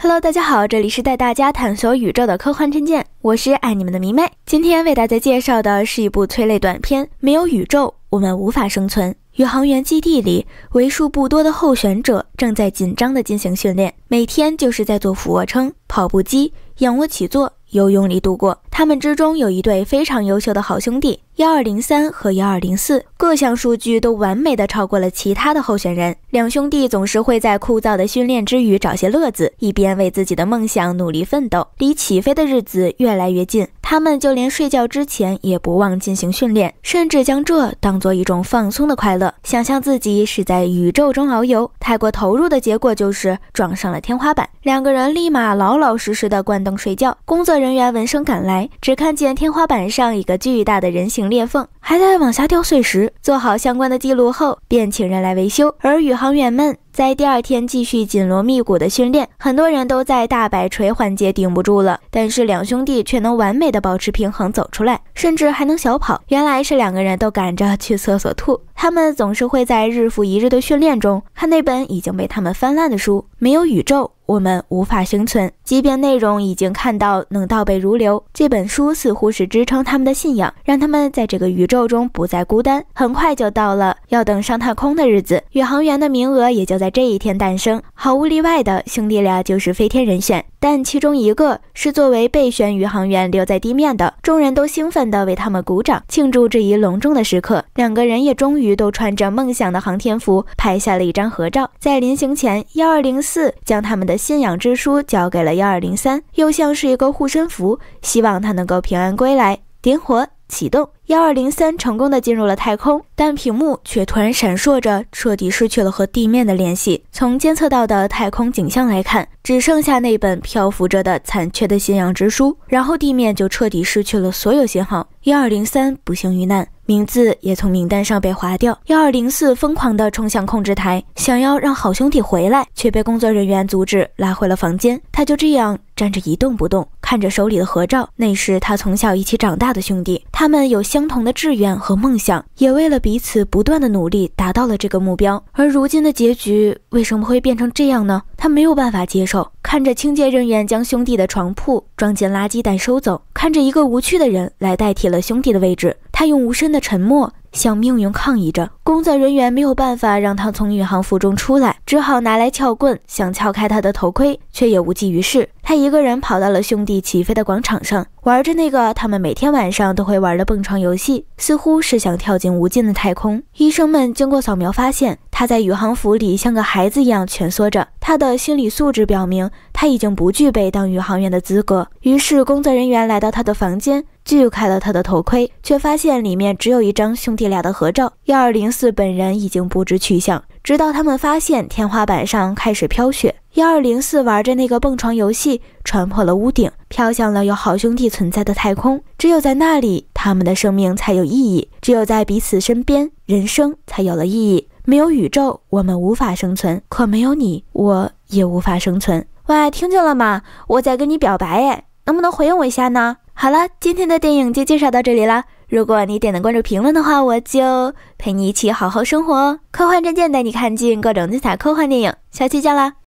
Hello，大家好，这里是带大家探索宇宙的科幻战舰，我是爱你们的迷妹。今天为大家介绍的是一部催泪短片，《没有宇宙，我们无法生存》。宇航员基地里，为数不多的候选者正在紧张地进行训练，每天就是在做俯卧撑、跑步机、仰卧起坐、游泳里度过。他们之中有一对非常优秀的好兄弟，幺二零三和幺二零四，各项数据都完美的超过了其他的候选人。两兄弟总是会在枯燥的训练之余找些乐子，一边为自己的梦想努力奋斗，离起飞的日子越来越近，他们就连睡觉之前也不忘进行训练，甚至将这当做一种放松的快乐，想象自己是在宇宙中遨游。太过投入的结果就是撞上了天花板，两个人立马老老实实的关灯睡觉。工作人员闻声赶来。只看见天花板上一个巨大的人形裂缝，还在往下掉碎石。做好相关的记录后，便请人来维修。而宇航员们。在第二天继续紧锣密鼓的训练，很多人都在大摆锤环节顶不住了，但是两兄弟却能完美的保持平衡走出来，甚至还能小跑。原来是两个人都赶着去厕所吐。他们总是会在日复一日的训练中看那本已经被他们翻烂的书。没有宇宙，我们无法生存。即便内容已经看到能倒背如流，这本书似乎是支撑他们的信仰，让他们在这个宇宙中不再孤单。很快就到了。要等上太空的日子，宇航员的名额也就在这一天诞生。毫无例外的，兄弟俩就是飞天人选，但其中一个是作为备选宇航员留在地面的。众人都兴奋地为他们鼓掌，庆祝这一隆重的时刻。两个人也终于都穿着梦想的航天服，拍下了一张合照。在临行前，幺二零四将他们的信仰之书交给了幺二零三，又像是一个护身符，希望他能够平安归来。点火。启动幺二零三，成功的进入了太空，但屏幕却突然闪烁着，彻底失去了和地面的联系。从监测到的太空景象来看，只剩下那本漂浮着的残缺的信仰之书。然后地面就彻底失去了所有信号，幺二零三不幸遇难，名字也从名单上被划掉。幺二零四疯狂的冲向控制台，想要让好兄弟回来，却被工作人员阻止，拉回了房间。他就这样站着一动不动。看着手里的合照，那是他从小一起长大的兄弟，他们有相同的志愿和梦想，也为了彼此不断的努力，达到了这个目标。而如今的结局为什么会变成这样呢？他没有办法接受。看着清洁人员将兄弟的床铺装进垃圾袋收走，看着一个无趣的人来代替了兄弟的位置，他用无声的沉默向命运抗议着。工作人员没有办法让他从宇航服中出来，只好拿来撬棍想撬开他的头盔，却也无济于事。他一个人跑到了兄弟起飞的广场上，玩着那个他们每天晚上都会玩的蹦床游戏，似乎是想跳进无尽的太空。医生们经过扫描发现，他在宇航服里像个孩子一样蜷缩着，他的心理素质表明他已经不具备当宇航员的资格。于是，工作人员来到他的房间。锯开了他的头盔，却发现里面只有一张兄弟俩的合照。幺二零四本人已经不知去向。直到他们发现天花板上开始飘雪，幺二零四玩着那个蹦床游戏，穿破了屋顶，飘向了有好兄弟存在的太空。只有在那里，他们的生命才有意义；只有在彼此身边，人生才有了意义。没有宇宙，我们无法生存；可没有你，我也无法生存。喂，听见了吗？我在跟你表白，哎，能不能回应我一下呢？好了，今天的电影就介绍到这里了。如果你点的关注、评论的话，我就陪你一起好好生活哦。科幻战舰带你看尽各种精彩科幻电影，下期见啦！